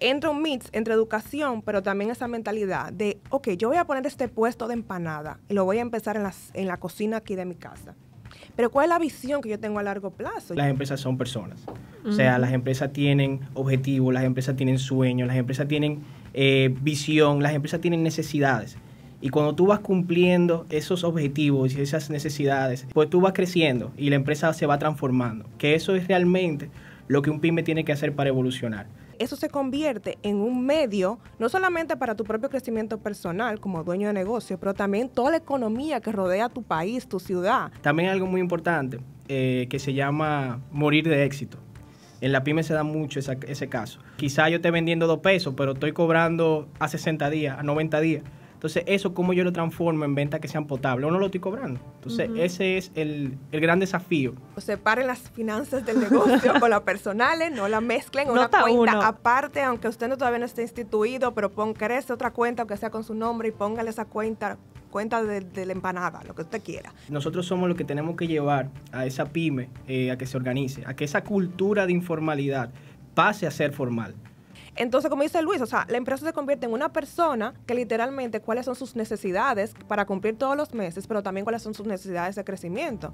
entra un mix entre educación, pero también esa mentalidad de, ok, yo voy a poner este puesto de empanada y lo voy a empezar en, la cocina aquí de mi casa. Pero ¿cuál es la visión que yo tengo a largo plazo? Las empresas son personas. O sea, las empresas tienen objetivos, las empresas tienen sueños, las empresas tienen eh, visión, las empresas tienen necesidades. Y cuando tú vas cumpliendo esos objetivos y esas necesidades, pues tú vas creciendo y la empresa se va transformando. Que eso es realmente lo que un pyme tiene que hacer para evolucionar. Eso se convierte en un medio, no solamente para tu propio crecimiento personal como dueño de negocio, pero también toda la economía que rodea tu país, tu ciudad. También algo muy importante eh, que se llama morir de éxito. En la pyme se da mucho ese caso. Quizá yo esté vendiendo dos pesos, pero estoy cobrando a 60 días, a 90 días. Entonces, eso, ¿cómo yo lo transformo en ventas que sean potables? O no lo estoy cobrando. Entonces, ese es el, gran desafío. separen las finanzas del negocio con las personales, no las mezclen en una cuenta aparte, aunque usted no todavía no esté instituido, pero pon, crece otra cuenta, aunque sea con su nombre, y póngale esa cuenta cuenta de, la empanada, lo que usted quiera. Nosotros somos los que tenemos que llevar a esa pyme eh, a que se organice, a que esa cultura de informalidad pase a ser formal. Entonces, como dice Luis, o sea, la empresa se convierte en una persona que literalmente cuáles son sus necesidades para cumplir todos los meses, pero también cuáles son sus necesidades de crecimiento.